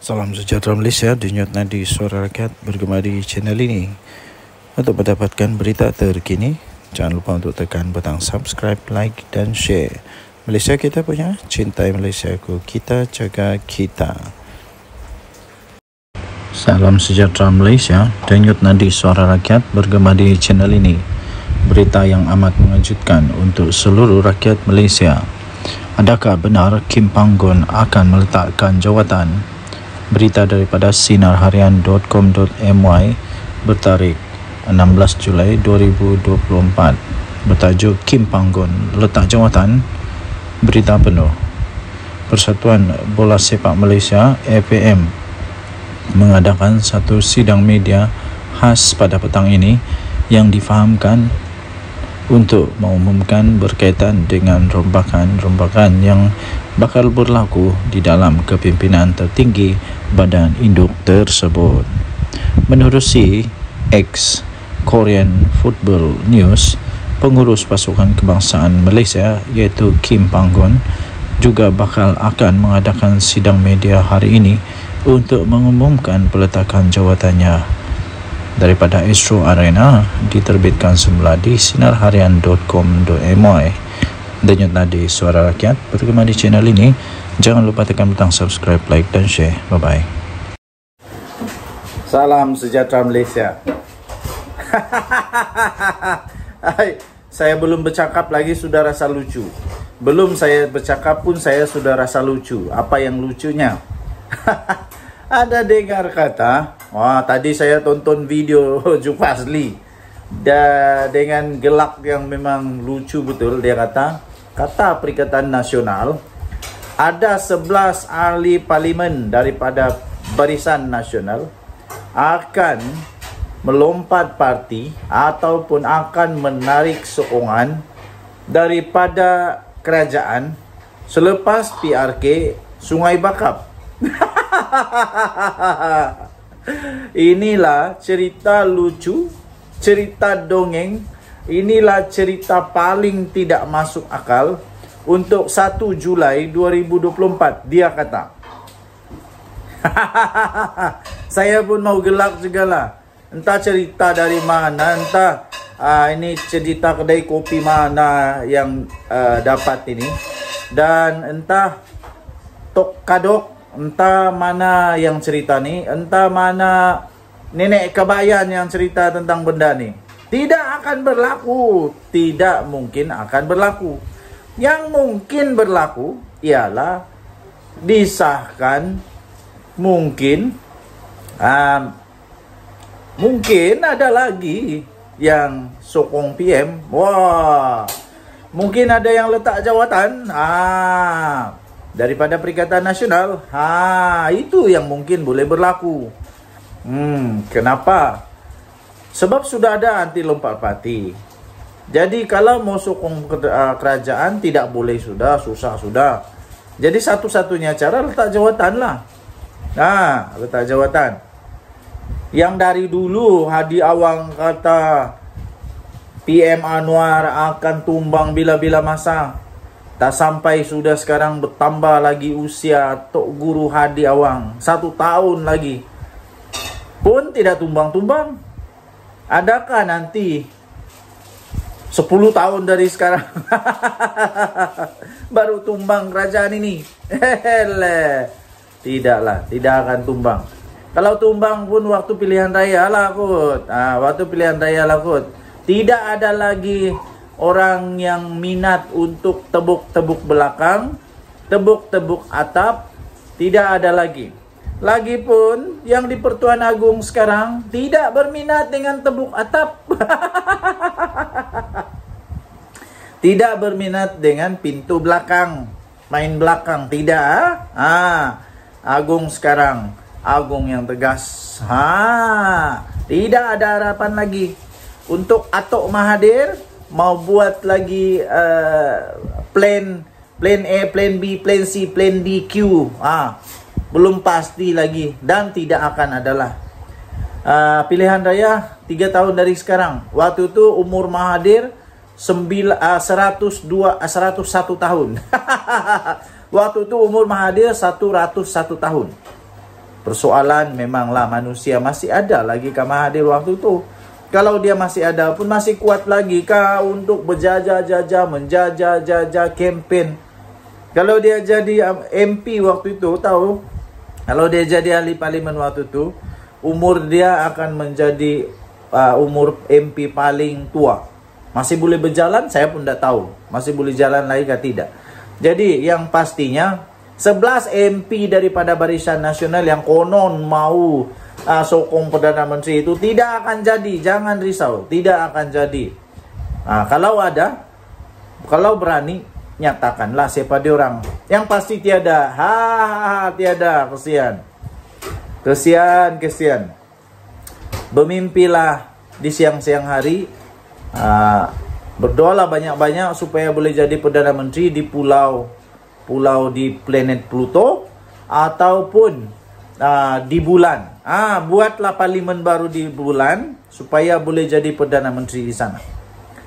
Salam sejahtera Malaysia, Dinyut Nadi Suara Rakyat bergema di channel ini. Untuk mendapatkan berita terkini, jangan lupa untuk tekan butang subscribe, like dan share. Malaysia kita punya, cintai Malaysia ku, kita jaga kita. Salam sejahtera Malaysia, Dinyut Nadi Suara Rakyat bergema di channel ini. Berita yang amat mengejutkan untuk seluruh rakyat Malaysia. Adakah benar Kim Panggon akan meletakkan jawatan Berita daripada sinarharian.com.my bertarik 16 Julai 2024 bertajuk Kim Panggon letak jawatan berita penuh Persatuan Bola Sepak Malaysia APM e mengadakan satu sidang media khas pada petang ini yang difahamkan untuk mengumumkan berkaitan dengan rombakan-rombakan yang bakal berlaku di dalam kepimpinan tertinggi badan induk tersebut. Menurut si ex Korean Football News, pengurus pasukan kebangsaan Malaysia iaitu Kim Panggon juga bakal akan mengadakan sidang media hari ini untuk mengumumkan peletakan jawatannya daripada Astro Arena diterbitkan semula di sinarharian.com.my dan yang tadi suara rakyat berkembang di channel ini jangan lupa tekan butang subscribe, like dan share bye bye salam sejahtera Malaysia saya belum bercakap lagi sudah rasa lucu belum saya bercakap pun saya sudah rasa lucu apa yang lucunya ada dengar kata Wah, tadi saya tonton video Jufasli, da, dengan gelak yang memang lucu betul. Dia kata, kata Perikatan Nasional, ada 11 ahli parlimen daripada barisan nasional akan melompat parti ataupun akan menarik sokongan daripada kerajaan selepas PRK Sungai Bakap. Inilah cerita lucu, cerita dongeng, inilah cerita paling tidak masuk akal untuk 1 Julai 2024, dia kata. Saya pun mau gelap juga lah. Entah cerita dari mana, entah uh, ini cerita kedai kopi mana yang uh, dapat ini. Dan entah tok kadok entah mana yang cerita ni, entah mana nenek kebayan yang cerita tentang benda ni. Tidak akan berlaku, tidak mungkin akan berlaku. Yang mungkin berlaku ialah disahkan mungkin um, mungkin ada lagi yang sokong PM. Wah. Mungkin ada yang letak jawatan. Ah daripada Perikatan Nasional. Ha, itu yang mungkin boleh berlaku. Hmm, kenapa? Sebab sudah ada anti lompat parti. Jadi kalau mau sokong eh, kerajaan tidak boleh sudah, susah sudah. Jadi satu-satunya cara letak jawatan lah. Nah, ha, letak jawatan. Yang dari dulu Hadi Awang kata PM Anwar akan tumbang bila-bila masa. Tak sampai sudah sekarang bertambah lagi usia Tok Guru Hadi Awang. Satu tahun lagi. Pun tidak tumbang-tumbang. Adakah nanti 10 tahun dari sekarang baru tumbang kerajaan ini? Hele. Tidaklah, tidak akan tumbang. Kalau tumbang pun waktu pilihan raya lah kot. Ah, waktu pilihan raya lah kot. Tidak ada lagi orang yang minat untuk tebuk-tebuk belakang, tebuk-tebuk atap, tidak ada lagi. Lagipun yang di Pertuan Agung sekarang tidak berminat dengan tebuk atap. tidak berminat dengan pintu belakang, main belakang, tidak. Ah? ah, Agung sekarang, Agung yang tegas. Ha, tidak ada harapan lagi. Untuk Atok Mahadir. mau buat lagi uh, plan plan A, plan B, plan C, plan D, Q. Ah, belum pasti lagi dan tidak akan adalah uh, pilihan raya 3 tahun dari sekarang. Waktu itu umur Mahadir uh, 102 101 tahun. Waktu itu umur Mahadir 101 tahun. Persoalan memanglah manusia masih ada lagi ke Mahadir waktu itu. Kalau dia masih ada pun masih kuat lagi kah untuk berjajah-jajah, menjajah-jajah kempen. Kalau dia jadi MP um, waktu itu tahu, kalau dia jadi ahli parlimen waktu itu, umur dia akan menjadi uh, umur MP paling tua. Masih boleh berjalan, saya pun tidak tahu. Masih boleh jalan lagi atau tidak. Jadi yang pastinya 11 MP daripada Barisan Nasional yang konon mau uh, sokong Perdana Menteri itu tidak akan jadi. Jangan risau, tidak akan jadi. Nah, kalau ada, kalau berani, nyatakanlah siapa diorang. Yang pasti tiada, ha, ha tiada, kesian. Kesian, kesian. Bermimpilah di siang-siang hari, uh, berdoalah banyak-banyak supaya boleh jadi Perdana Menteri di pulau pulau di planet Pluto ataupun uh, di bulan. Ah, buatlah parlimen baru di bulan supaya boleh jadi perdana menteri di sana.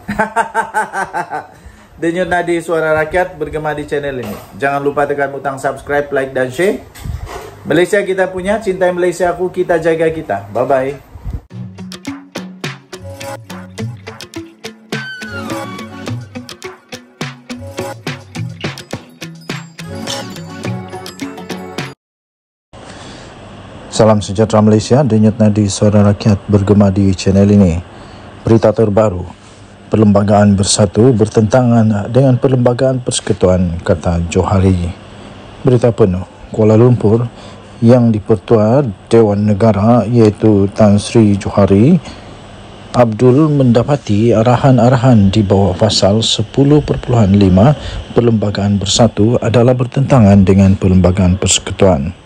Denyut nadi suara rakyat bergema di channel ini. Jangan lupa tekan butang subscribe, like dan share. Malaysia kita punya, cintai Malaysia aku, kita jaga kita. Bye-bye. Salam sejahtera Malaysia, denyut nadi suara rakyat bergema di channel ini. Berita terbaru, Perlembagaan Bersatu bertentangan dengan Perlembagaan Persekutuan, kata Johari. Berita penuh, Kuala Lumpur yang dipertua Dewan Negara iaitu Tan Sri Johari, Abdul mendapati arahan-arahan di bawah pasal 10.5 Perlembagaan Bersatu adalah bertentangan dengan Perlembagaan Persekutuan.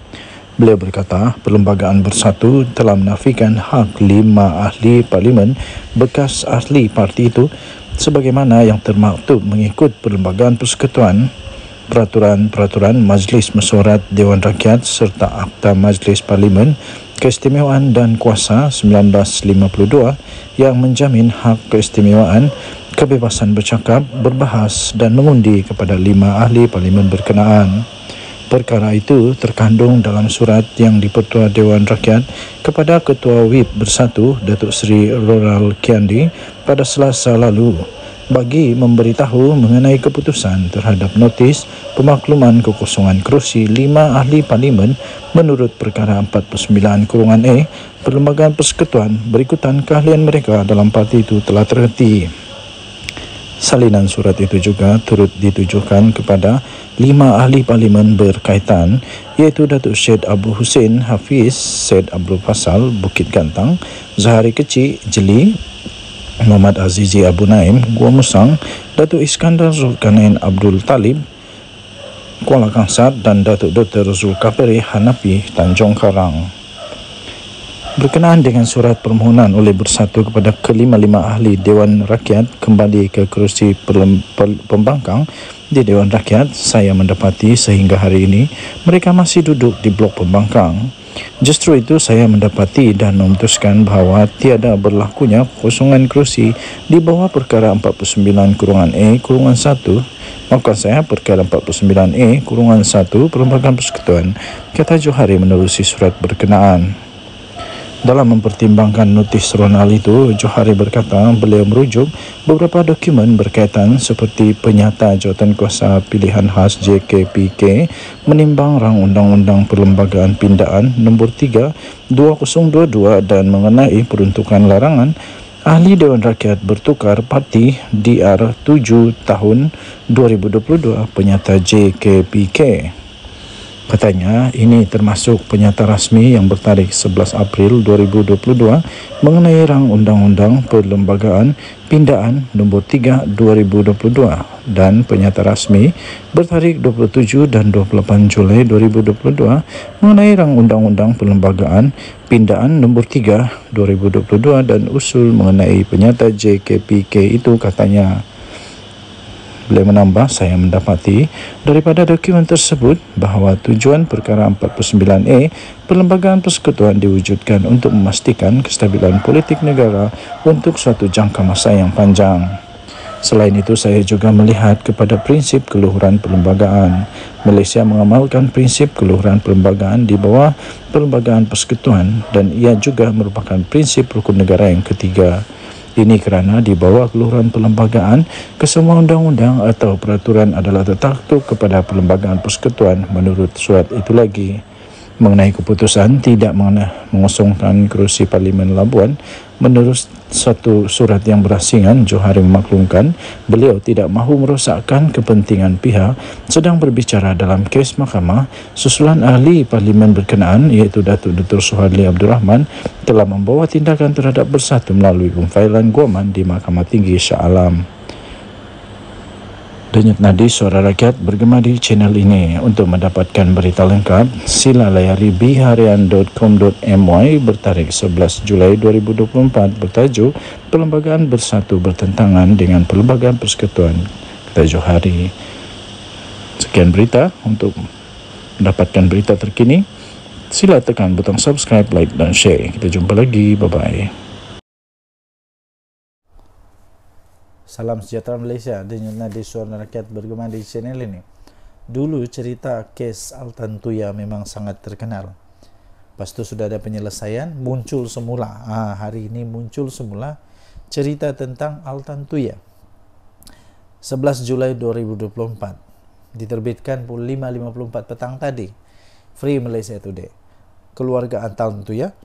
Beliau berkata, Perlembagaan Bersatu telah menafikan hak lima ahli parlimen bekas ahli parti itu sebagaimana yang termaktub mengikut Perlembagaan Persekutuan peraturan-peraturan Majlis Mesyuarat Dewan Rakyat serta Akta Majlis Parlimen Keistimewaan dan Kuasa 1952 yang menjamin hak keistimewaan, kebebasan bercakap, berbahas dan mengundi kepada lima ahli parlimen berkenaan. Perkara itu terkandung dalam surat yang dipertua Dewan Rakyat kepada Ketua WIP Bersatu Datuk Seri Roral Kiandi pada selasa lalu bagi memberitahu mengenai keputusan terhadap notis pemakluman kekosongan kerusi lima ahli parlimen menurut perkara 49 kurungan E Perlembagaan Persekutuan berikutan keahlian mereka dalam parti itu telah terhenti. Salinan surat itu juga turut ditujukan kepada lima ahli parlimen berkaitan iaitu Datuk Syed Abu Hussein Hafiz Syed Abdul Fasal Bukit Gantang, Zahari Kecik Jeli, Muhammad Azizi Abu Naim, Gua Musang, Datuk Iskandar Zulkanain Abdul Talib, Kuala Kangsar dan Datuk Dr. Zulkafiri Hanafi Tanjung Karang berkenaan dengan surat permohonan oleh bersatu kepada kelima-lima ahli Dewan Rakyat kembali ke kerusi pembangkang di Dewan Rakyat, saya mendapati sehingga hari ini mereka masih duduk di blok pembangkang. Justru itu saya mendapati dan memutuskan bahawa tiada berlakunya kosongan kerusi di bawah perkara 49 kurungan A kurungan 1. maka saya perkara 49A kurungan 1 Perlembagaan Persekutuan kata Johari menerusi surat berkenaan. Dalam mempertimbangkan notis Ronald itu, Johari berkata beliau merujuk beberapa dokumen berkaitan seperti penyata jawatan kuasa pilihan khas JKPK menimbang rang Undang-Undang Perlembagaan Pindaan Nombor 3 2022 dan mengenai peruntukan larangan Ahli Dewan Rakyat Bertukar Parti DR 7 tahun 2022 penyata JKPK. Katanya, ini termasuk penyataan rasmi yang bertarikh 11 April 2022 mengenai rang Undang-Undang Perlembagaan Pindaan nombor 3 2022 dan penyataan rasmi bertarikh 27 dan 28 Julai 2022 mengenai rang Undang-Undang Perlembagaan Pindaan nombor 3 2022 dan usul mengenai penyata JKPK itu katanya. Beliau menambah saya mendapati daripada dokumen tersebut bahawa tujuan perkara 49A Perlembagaan Persekutuan diwujudkan untuk memastikan kestabilan politik negara untuk suatu jangka masa yang panjang. Selain itu, saya juga melihat kepada prinsip keluhuran perlembagaan. Malaysia mengamalkan prinsip keluhuran perlembagaan di bawah perlembagaan persekutuan dan ia juga merupakan prinsip rukun negara yang ketiga. Ini kerana di bawah keluhuran perlembagaan, kesemua undang-undang atau peraturan adalah tertakluk kepada perlembagaan persekutuan menurut surat itu lagi. Mengenai keputusan tidak mengosongkan kerusi Parlimen Labuan, Menurut satu surat yang berasingan, Johari memaklumkan beliau tidak mahu merosakkan kepentingan pihak sedang berbicara dalam kes mahkamah. Susulan ahli parlimen berkenaan iaitu Datuk Dr. Suhadli Abdul Rahman telah membawa tindakan terhadap bersatu melalui pemfailan guaman di Mahkamah Tinggi Shah Alam. Denyut Nadi Suara Rakyat bergema di channel ini. Untuk mendapatkan berita lengkap, sila layari biharian.com.my bertarik 11 Julai 2024 bertajuk Perlembagaan Bersatu Bertentangan dengan Perlembagaan Persekutuan Kota hari. Sekian berita. Untuk mendapatkan berita terkini, sila tekan butang subscribe, like dan share. Kita jumpa lagi. Bye-bye. Salam sejahtera Malaysia dan nadi suara rakyat bergema di channel ini. Dulu cerita kes Altan Tuya memang sangat terkenal. Pas tu sudah ada penyelesaian, muncul semula. Ah, hari ini muncul semula cerita tentang Altan Tuya. 11 Julai 2024 diterbitkan pukul 5.54 petang tadi. Free Malaysia Today. Keluarga Altan Tuya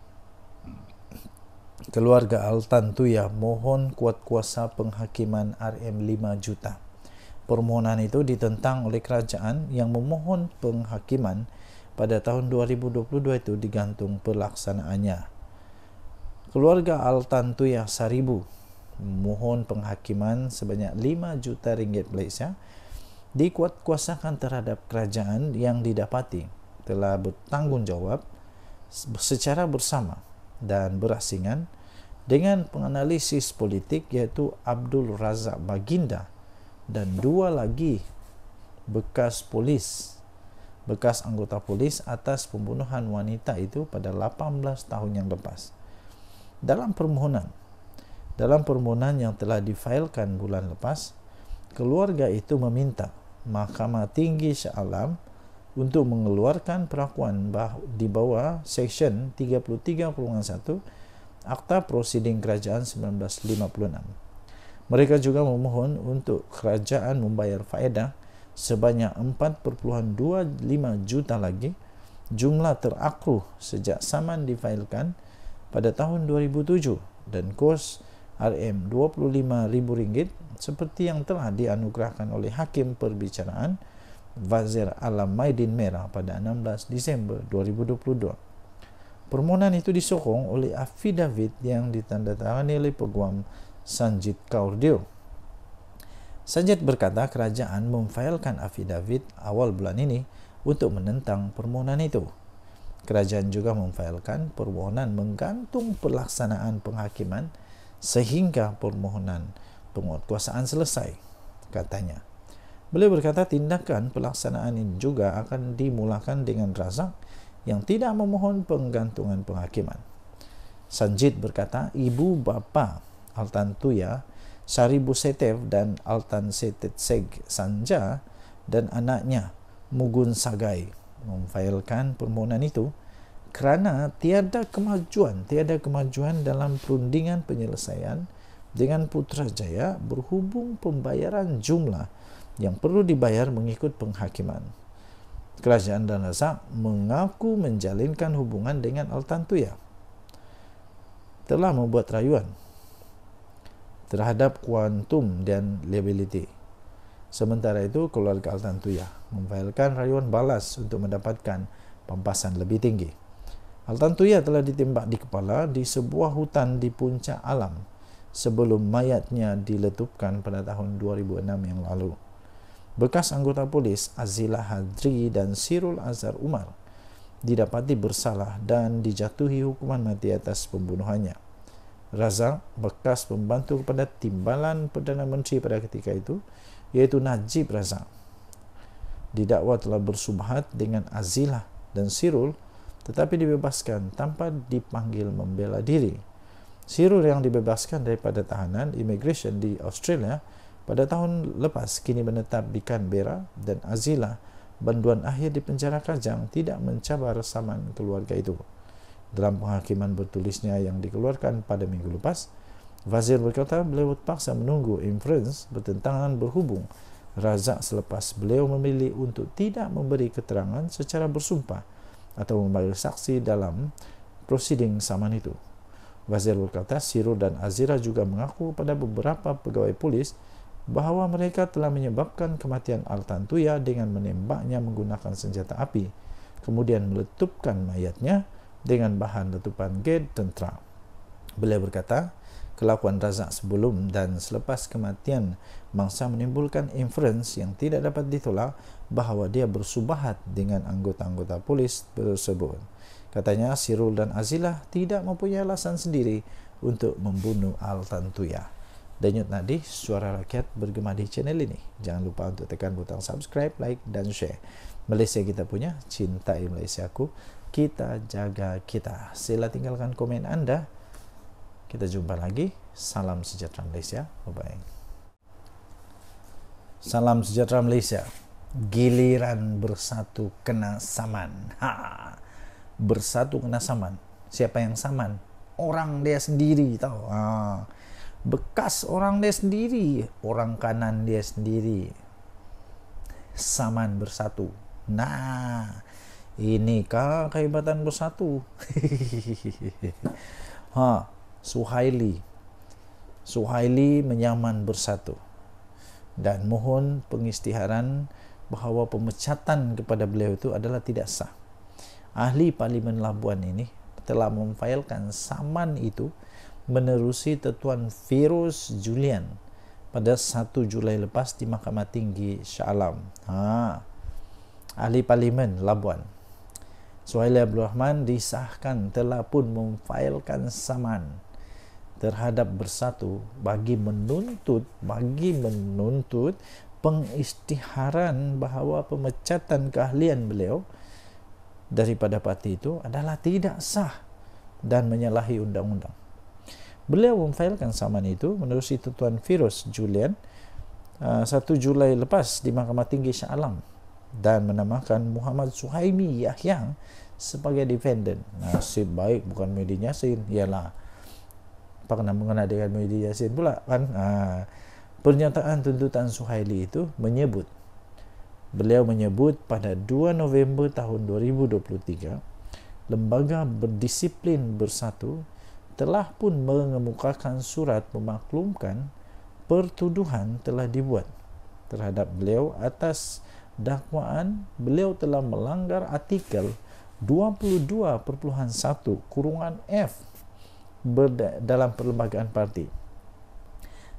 keluarga Altan tu ya mohon kuat kuasa penghakiman RM5 juta. Permohonan itu ditentang oleh kerajaan yang memohon penghakiman pada tahun 2022 itu digantung pelaksanaannya. Keluarga Altan Tuya Saribu mohon penghakiman sebanyak 5 juta ringgit Malaysia dikuat kuasakan terhadap kerajaan yang didapati telah bertanggungjawab secara bersama dan berasingan dengan penganalisis politik iaitu Abdul Razak Baginda dan dua lagi bekas polis bekas anggota polis atas pembunuhan wanita itu pada 18 tahun yang lepas dalam permohonan dalam permohonan yang telah difailkan bulan lepas keluarga itu meminta Mahkamah Tinggi Syah untuk mengeluarkan perakuan bah di bawah Section 33.1 Akta Prosiding Kerajaan 1956. Mereka juga memohon untuk kerajaan membayar faedah sebanyak 4.25 juta lagi jumlah terakru sejak saman difailkan pada tahun 2007 dan kos RM25,000 seperti yang telah dianugerahkan oleh Hakim Perbicaraan 2007. Wazir Alam Maidin Merah pada 16 Disember 2022. Permohonan itu disokong oleh affidavit yang ditandatangani oleh peguam Sanjit Kaurdio. Sanjit berkata kerajaan memfailkan affidavit awal bulan ini untuk menentang permohonan itu. Kerajaan juga memfailkan permohonan menggantung pelaksanaan penghakiman sehingga permohonan penguatkuasaan selesai, katanya. Beliau berkata tindakan pelaksanaan ini juga akan dimulakan dengan razak yang tidak memohon penggantungan penghakiman. Sanjid berkata, ibu bapa Altan Tuya, Saribu Setev dan Altan Setetseg Sanja dan anaknya Mugun Sagai memfailkan permohonan itu kerana tiada kemajuan, tiada kemajuan dalam perundingan penyelesaian dengan Putrajaya berhubung pembayaran jumlah yang perlu dibayar mengikut penghakiman. Kerajaan dan Razak mengaku menjalinkan hubungan dengan Al-Tantuya. Telah membuat rayuan terhadap kuantum dan liability. Sementara itu, keluarga Al-Tantuya memfailkan rayuan balas untuk mendapatkan pampasan lebih tinggi. Al-Tantuya telah ditembak di kepala di sebuah hutan di puncak alam sebelum mayatnya diletupkan pada tahun 2006 yang lalu bekas anggota polis Azila Hadri dan Sirul Azhar Umar didapati bersalah dan dijatuhi hukuman mati atas pembunuhannya. Razak, bekas pembantu kepada timbalan Perdana Menteri pada ketika itu, iaitu Najib Razak, didakwa telah bersubhat dengan Azila dan Sirul tetapi dibebaskan tanpa dipanggil membela diri. Sirul yang dibebaskan daripada tahanan immigration di Australia pada tahun lepas, kini menetap di Canberra dan Azila, banduan akhir di penjara Kajang tidak mencabar saman keluarga itu. Dalam penghakiman bertulisnya yang dikeluarkan pada minggu lepas, Wazir berkata beliau terpaksa menunggu inference bertentangan berhubung razak selepas beliau memilih untuk tidak memberi keterangan secara bersumpah atau memanggil saksi dalam prosiding saman itu. Wazir berkata Siro dan Azira juga mengaku pada beberapa pegawai polis bahawa mereka telah menyebabkan kematian Al-Tantuya dengan menembaknya menggunakan senjata api, kemudian meletupkan mayatnya dengan bahan letupan gate tentera. Beliau berkata, kelakuan Razak sebelum dan selepas kematian mangsa menimbulkan inference yang tidak dapat ditolak bahawa dia bersubahat dengan anggota-anggota polis tersebut. Katanya Sirul dan Azilah tidak mempunyai alasan sendiri untuk membunuh al Tantuya. Denyut Nadi, suara rakyat bergema di channel ini. Jangan lupa untuk tekan butang subscribe, like, dan share. Malaysia kita punya, cintai Malaysia aku, kita jaga kita. Sila tinggalkan komen Anda. Kita jumpa lagi. Salam sejahtera Malaysia. Bye-bye. Salam sejahtera Malaysia. Giliran bersatu kena saman. Ha. Bersatu kena saman. Siapa yang saman? Orang dia sendiri tahu. bekas orang dia sendiri orang kanan dia sendiri saman bersatu nah ini kehebatan bersatu ha suhaili suhaili menyaman bersatu dan mohon pengistiharan bahawa pemecatan kepada beliau itu adalah tidak sah ahli parlimen labuan ini telah memfailkan saman itu menerusi Tetuan virus Julian pada 1 Julai lepas di Mahkamah Tinggi Shah Alam. Ha. Ahli Parlimen Labuan. Suhaili Abdul Rahman disahkan telah pun memfailkan saman terhadap bersatu bagi menuntut bagi menuntut pengisytiharan bahawa pemecatan keahlian beliau daripada parti itu adalah tidak sah dan menyalahi undang-undang. Beliau memfailkan saman itu menerusi tetuan virus Julian uh, 1 Julai lepas di Mahkamah Tinggi Shah Alam dan menamakan Muhammad Suhaimi Yahya sebagai defendant. Nasib baik bukan Muhyiddin Yassin. Yalah. Apa kena mengenai dengan Muhyiddin Yassin pula kan? Uh, pernyataan tuntutan Suhaili itu menyebut Beliau menyebut pada 2 November tahun 2023 Lembaga Berdisiplin Bersatu telah pun mengemukakan surat memaklumkan pertuduhan telah dibuat terhadap beliau atas dakwaan beliau telah melanggar artikel 22.1 kurungan F dalam perlembagaan parti.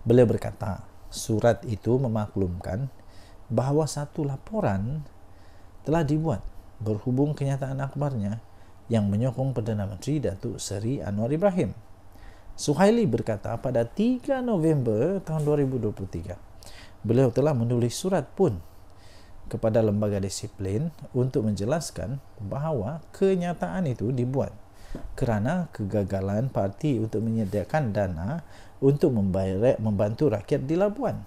Beliau berkata, surat itu memaklumkan bahawa satu laporan telah dibuat berhubung kenyataan akbarnya yang menyokong Perdana Menteri Datuk Seri Anwar Ibrahim. Suhaili berkata pada 3 November tahun 2023, beliau telah menulis surat pun kepada lembaga disiplin untuk menjelaskan bahawa kenyataan itu dibuat kerana kegagalan parti untuk menyediakan dana untuk membantu rakyat di Labuan.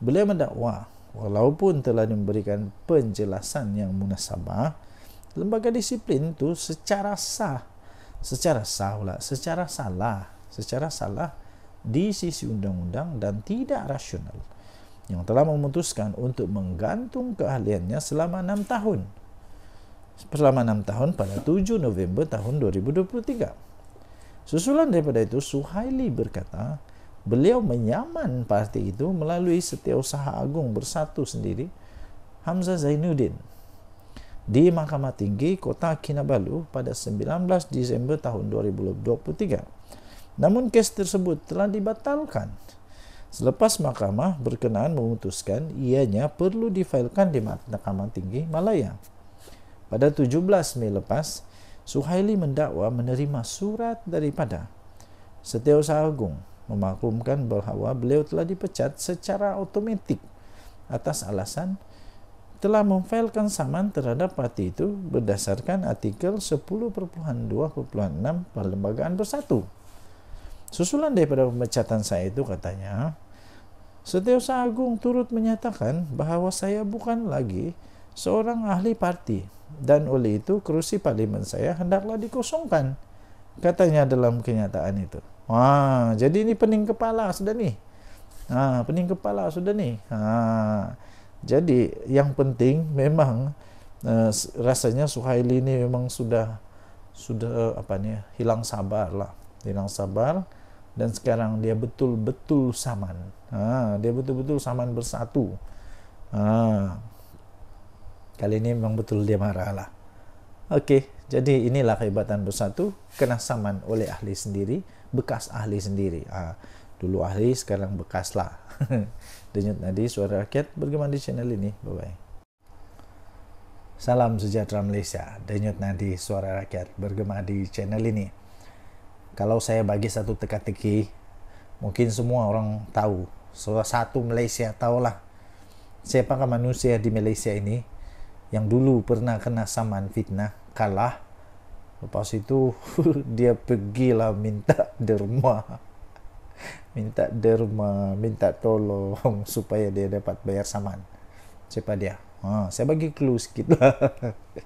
Beliau mendakwa walaupun telah memberikan penjelasan yang munasabah lembaga disiplin tu secara sah secara sah pula secara salah secara salah di sisi undang-undang dan tidak rasional yang telah memutuskan untuk menggantung keahliannya selama 6 tahun selama 6 tahun pada 7 November tahun 2023 susulan daripada itu Suhaili berkata beliau menyaman parti itu melalui setiausaha agung bersatu sendiri Hamzah Zainuddin di Mahkamah Tinggi Kota Kinabalu pada 19 Disember tahun 2023. Namun kes tersebut telah dibatalkan selepas mahkamah berkenaan memutuskan ianya perlu difailkan di Mahkamah Tinggi Malaya. Pada 17 Mei lepas, Suhaili mendakwa menerima surat daripada Setiausaha Agung memaklumkan bahawa beliau telah dipecat secara otomatik atas alasan telah memfailkan saman terhadap parti itu berdasarkan artikel 10.2.6 Perlembagaan Bersatu. Susulan daripada pemecatan saya itu katanya, Setiausaha Agung turut menyatakan bahawa saya bukan lagi seorang ahli parti dan oleh itu kerusi parlimen saya hendaklah dikosongkan, katanya dalam kenyataan itu. Wah, ha, jadi ini pening kepala sudah nih. Ha, ah, pening kepala sudah nih. Ha. Ah, jadi yang penting memang uh, rasanya Suhaili ini memang sudah sudah apa nih hilang sabar lah, hilang sabar dan sekarang dia betul-betul saman. Ha, dia betul-betul saman bersatu. Ha, kali ini memang betul dia marah lah. Okey, jadi inilah kehebatan bersatu kena saman oleh ahli sendiri, bekas ahli sendiri. Ha, dulu ahli sekarang bekas lah. Denyut Nadi Suara Rakyat bergema di channel ini. Bye bye. Salam sejahtera Malaysia. Denyut Nadi Suara Rakyat bergema di channel ini. Kalau saya bagi satu teka-teki, mungkin semua orang tahu. Salah satu Malaysia tahulah siapakah manusia di Malaysia ini yang dulu pernah kena saman fitnah kalah lepas itu dia pergilah minta derma minta derma, minta tolong supaya dia dapat bayar saman. Siapa dia? Ha, saya bagi clue sikit lah.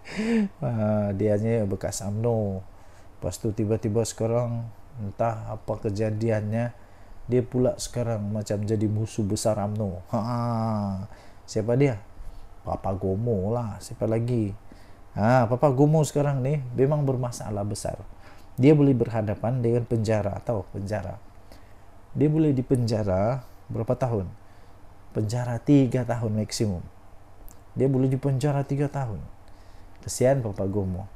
ha, dia hanya bekas UMNO. Lepas tu tiba-tiba sekarang entah apa kejadiannya, dia pula sekarang macam jadi musuh besar UMNO. Ha, siapa dia? Papa Gomo lah. Siapa lagi? Ha, Papa Gomo sekarang ni memang bermasalah besar. Dia boleh berhadapan dengan penjara atau penjara dia boleh dipenjara berapa tahun? Penjara tiga tahun maksimum. Dia boleh dipenjara tiga tahun. Kesian Papa Gomo.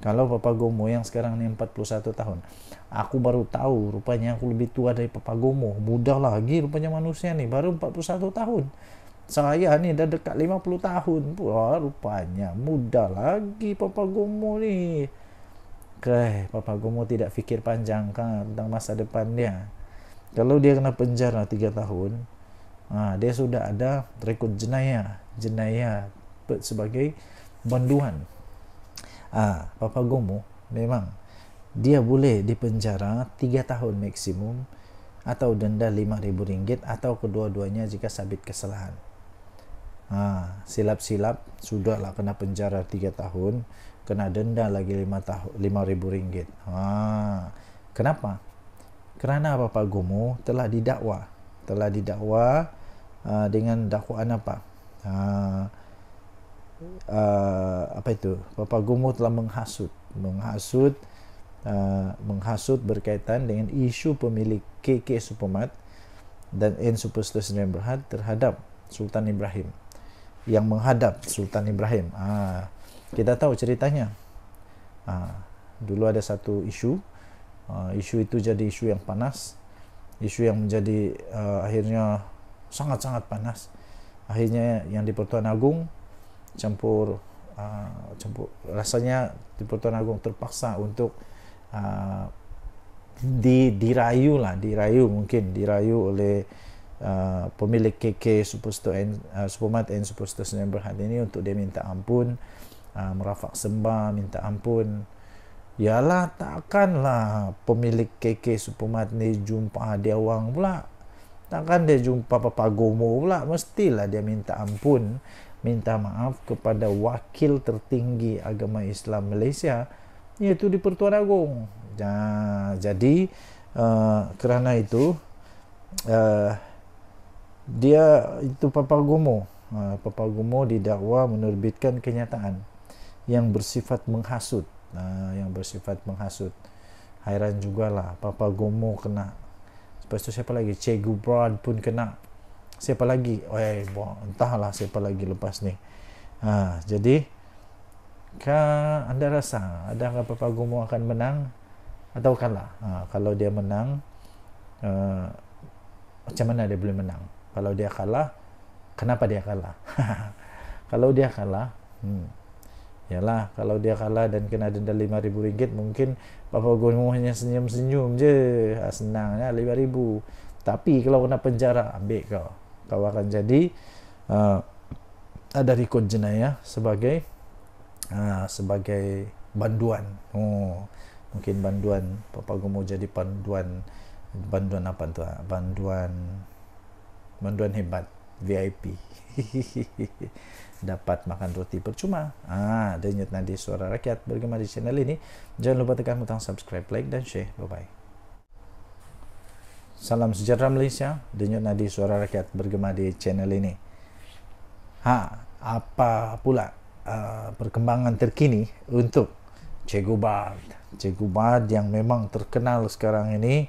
Kalau Papa Gomo yang sekarang ini 41 tahun. Aku baru tahu rupanya aku lebih tua dari Papa Gomo. Mudah lagi rupanya manusia ni baru 41 tahun. Saya ni dah dekat 50 tahun. Wah, rupanya mudah lagi Papa Gomo ni. Oke, Papa Gomo tidak fikir panjang kan tentang masa depan dia. Ya kalau dia kena penjara lah 3 tahun ha, dia sudah ada rekod jenayah jenayah sebagai banduan ha, Papa Gomo memang dia boleh dipenjara 3 tahun maksimum atau denda rm ringgit atau kedua-duanya jika sabit kesalahan ha, silap-silap ha, lah kena penjara 3 tahun kena denda lagi 5 tahun RM5,000 ha, kenapa? kerana bapa gumu telah didakwa telah didakwa uh, dengan dakwaan apa uh, uh, apa itu bapa gumu telah menghasut menghasut uh, menghasut berkaitan dengan isu pemilik KK Supermat dan N Superstore Sdn Bhd terhadap Sultan Ibrahim yang menghadap Sultan Ibrahim uh, kita tahu ceritanya uh, dulu ada satu isu Ah, isu itu jadi isu yang panas isu yang menjadi uh, akhirnya sangat-sangat panas akhirnya yang di Pertuan Agung campur uh, campur rasanya di Pertuan Agung terpaksa untuk uh, di dirayu lah dirayu mungkin dirayu oleh uh, pemilik KK Superstore and uh, Supermart and Superstore Senin Berhad ini untuk dia minta ampun uh, merafak sembah minta ampun ialah takkanlah pemilik KK Supermart ni jumpa dia orang pula. Takkan dia jumpa Papa Gomo pula. Mestilah dia minta ampun, minta maaf kepada wakil tertinggi agama Islam Malaysia iaitu di Pertuan Agong. Nah, jadi uh, kerana itu uh, dia itu Papa Gomo. Uh, Papa Gomo didakwa menerbitkan kenyataan yang bersifat menghasut uh, yang bersifat menghasut hairan jugalah papa gomo kena lepas tu siapa lagi cegu broad pun kena siapa lagi oi entahlah siapa lagi lepas ni ha jadi ka anda rasa adakah papa gomo akan menang atau kalah uh, ha, kalau dia menang uh, macam mana dia boleh menang kalau dia kalah kenapa dia kalah kalau dia kalah hmm Yalah kalau dia kalah dan kena denda lima ribu ringgit mungkin bapa guru hanya senyum senyum je ha, senangnya lah, lima ribu. Tapi kalau kena penjara ambil kau, kau akan jadi uh, ada rekod jenayah sebagai uh, sebagai banduan. Oh mungkin banduan bapa guru jadi banduan banduan apa tu? Banduan ha, banduan hebat VIP. dapat makan roti percuma. Ah, ha, denyut nanti suara rakyat bergema di channel ini. Jangan lupa tekan butang subscribe, like dan share. Bye bye. Salam sejahtera Malaysia. Denyut nadi suara rakyat bergema di channel ini. Ha, apa pula uh, perkembangan terkini untuk Cikgu Bad. Cikgu Bad yang memang terkenal sekarang ini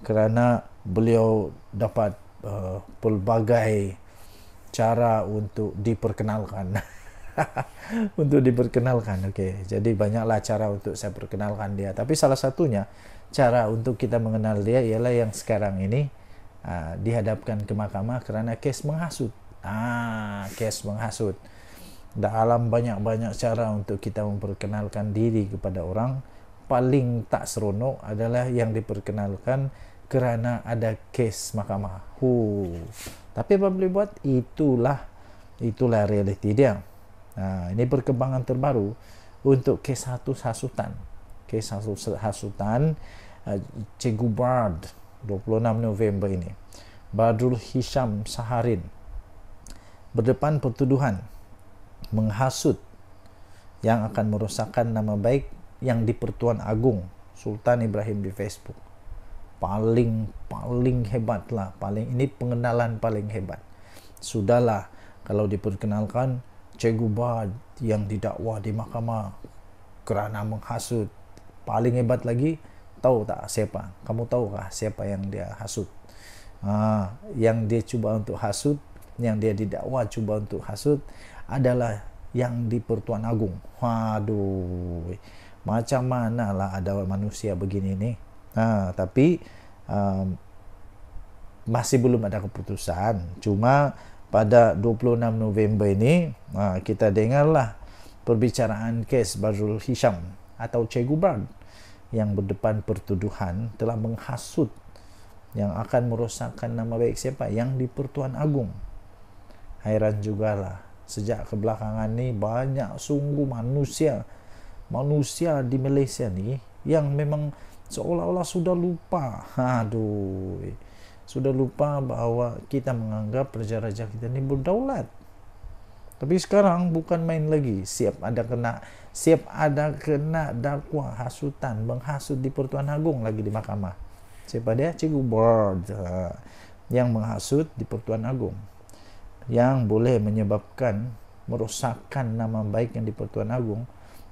kerana beliau dapat uh, pelbagai cara untuk diperkenalkan. untuk diperkenalkan. Oke. Okay. Jadi banyaklah cara untuk saya perkenalkan dia. Tapi salah satunya cara untuk kita mengenal dia ialah yang sekarang ini uh, dihadapkan ke mahkamah kerana kes menghasut. Ah, kes menghasut. Dan alam banyak-banyak cara untuk kita memperkenalkan diri kepada orang paling tak seronok adalah yang diperkenalkan kerana ada kes mahkamah. Huh. Tapi apa boleh buat? Itulah itulah realiti dia. Ha, ini perkembangan terbaru untuk kes satu hasutan. Kes satu hasutan ha, Cikgu Bard 26 November ini. Badrul Hisham Saharin berdepan pertuduhan menghasut yang akan merosakkan nama baik yang di Pertuan Agung Sultan Ibrahim di Facebook. paling paling hebat lah paling ini pengenalan paling hebat sudahlah kalau diperkenalkan Cikgu Bad yang didakwa di mahkamah kerana menghasut paling hebat lagi tahu tak siapa kamu tahukah siapa yang dia hasut Ah, yang dia cuba untuk hasut yang dia didakwa cuba untuk hasut adalah yang di Pertuan Agung. Waduh, macam mana lah ada manusia begini nih. Ha, tapi um, masih belum ada keputusan. Cuma pada 26 November ini ha, kita dengarlah perbicaraan kes Bazrul Hisham atau Cikgu Bard yang berdepan pertuduhan telah menghasut yang akan merosakkan nama baik siapa yang di Pertuan Agung. Hairan lah sejak kebelakangan ni banyak sungguh manusia manusia di Malaysia ni yang memang seolah-olah sudah lupa aduh sudah lupa bahwa kita menganggap raja-raja kita ini berdaulat tapi sekarang bukan main lagi siap ada kena siap ada kena dakwa hasutan menghasut di pertuan agung lagi di mahkamah siapa dia cikgu board yang menghasut di pertuan agung yang boleh menyebabkan merusakkan nama baik yang di pertuan agung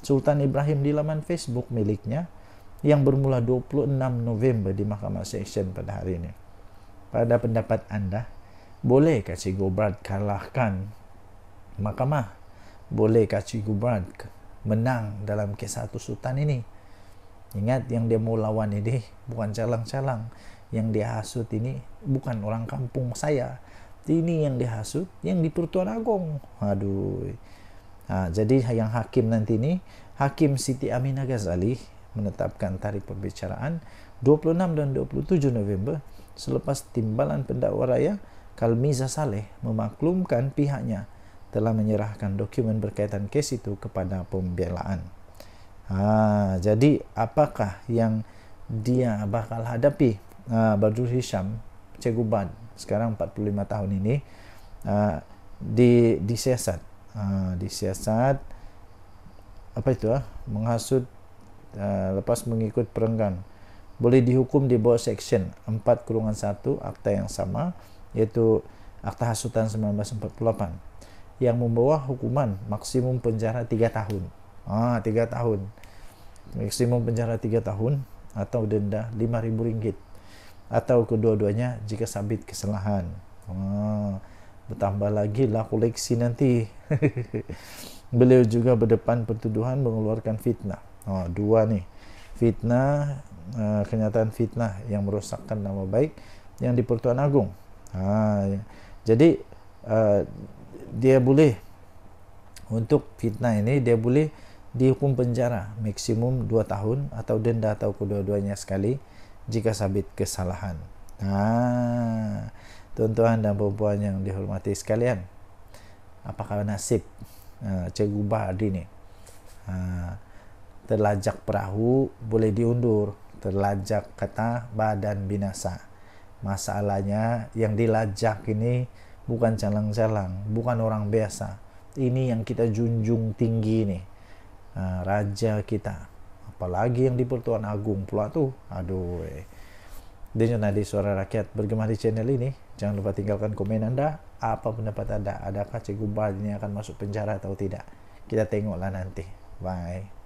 Sultan Ibrahim di laman Facebook miliknya yang bermula 26 November di Mahkamah Seksyen pada hari ini. Pada pendapat anda, bolehkah Cik Gubrat kalahkan mahkamah? Bolehkah Cik Gubrat menang dalam kes satu sultan ini? Ingat yang dia mau lawan ini bukan calang-calang. Yang dia hasut ini bukan orang kampung saya. Ini yang dia hasut yang di Pertuan Agong. Aduh. Ha, jadi yang hakim nanti ini, Hakim Siti Aminah Ghazali menetapkan tarikh perbicaraan 26 dan 27 November selepas timbalan pendakwa raya Kalmiza Saleh memaklumkan pihaknya telah menyerahkan dokumen berkaitan kes itu kepada pembelaan. Ha, jadi apakah yang dia bakal hadapi ha, Badrul Hisham Cikgu Bad sekarang 45 tahun ini ha, di disiasat, siasat ha, apa itu ah menghasut Ah, lepas mengikut perenggan boleh dihukum di bawah section 4 kurungan 1 akta yang sama yaitu akta hasutan 1948 yang membawa hukuman maksimum penjara 3 tahun ah 3 tahun maksimum penjara 3 tahun atau denda 5000 ringgit atau kedua-duanya jika sabit kesalahan ah, bertambah lagi lah koleksi nanti beliau juga berdepan pertuduhan mengeluarkan fitnah Oh dua ni fitnah uh, kenyataan fitnah yang merosakkan nama baik yang di pertuan agung. Ha, jadi uh, dia boleh untuk fitnah ini dia boleh dihukum penjara maksimum 2 tahun atau denda atau kedua-duanya sekali jika sabit kesalahan. Ha, tuan-tuan dan puan-puan yang dihormati sekalian. Apakah nasib uh, Cikgu Bahadi ni? Ha, terlajak perahu boleh diundur, terlajak kata badan binasa. Masalahnya yang dilajak ini bukan calang-calang, bukan orang biasa. Ini yang kita junjung tinggi nih, eh, raja kita. Apalagi yang di Pertuan Agung pula tuh, aduh. Eh. Dengan nadi suara rakyat bergema di channel ini. Jangan lupa tinggalkan komen Anda. Apa pendapat Anda? Adakah Cikgu ini akan masuk penjara atau tidak? Kita tengoklah nanti. Bye.